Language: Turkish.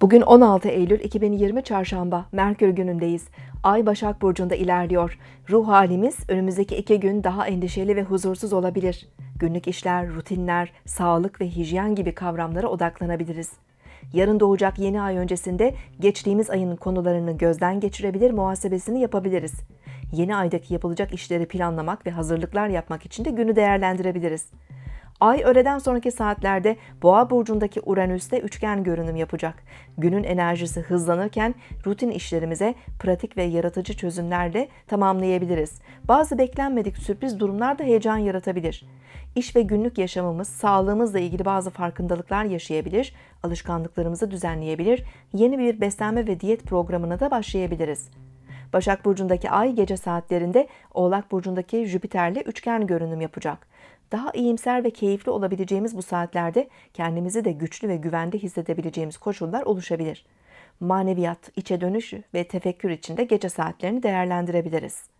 Bugün 16 Eylül 2020 Çarşamba, Merkür günündeyiz. Ay Başak Burcu'nda ilerliyor. Ruh halimiz önümüzdeki iki gün daha endişeli ve huzursuz olabilir. Günlük işler, rutinler, sağlık ve hijyen gibi kavramlara odaklanabiliriz. Yarın doğacak yeni ay öncesinde geçtiğimiz ayın konularını gözden geçirebilir, muhasebesini yapabiliriz. Yeni aydaki yapılacak işleri planlamak ve hazırlıklar yapmak için de günü değerlendirebiliriz. Ay öğleden sonraki saatlerde Boğa burcundaki Uranüs'te üçgen görünüm yapacak. Günün enerjisi hızlanırken rutin işlerimize pratik ve yaratıcı çözümlerle tamamlayabiliriz. Bazı beklenmedik sürpriz durumlar da heyecan yaratabilir. İş ve günlük yaşamımız, sağlığımızla ilgili bazı farkındalıklar yaşayabilir, alışkanlıklarımızı düzenleyebilir, yeni bir beslenme ve diyet programına da başlayabiliriz. Başak Burcu'ndaki ay gece saatlerinde Oğlak Burcu'ndaki Jüpiter'le üçgen görünüm yapacak. Daha iyimser ve keyifli olabileceğimiz bu saatlerde kendimizi de güçlü ve güvende hissedebileceğimiz koşullar oluşabilir. Maneviyat, içe dönüş ve tefekkür içinde gece saatlerini değerlendirebiliriz.